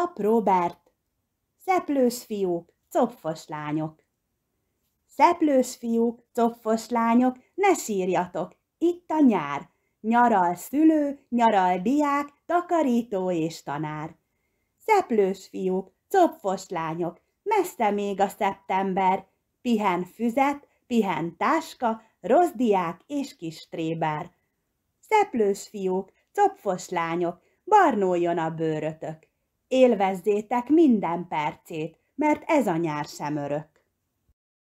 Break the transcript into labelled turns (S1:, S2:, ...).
S1: Pap Robert, szeplős fiúk, copfos lányok. Szeplős fiúk, copfos lányok, ne sírjatok, itt a nyár. Nyaral szülő, nyaral diák, takarító és tanár. Szeplős fiúk, copfos lányok, messze még a szeptember. Pihen füzet, pihen táska, rossz diák és kis tréber. Szeplős fiúk, copfos lányok, barnuljon a bőrötök élvezzétek minden percét, mert ez a nyár sem örök.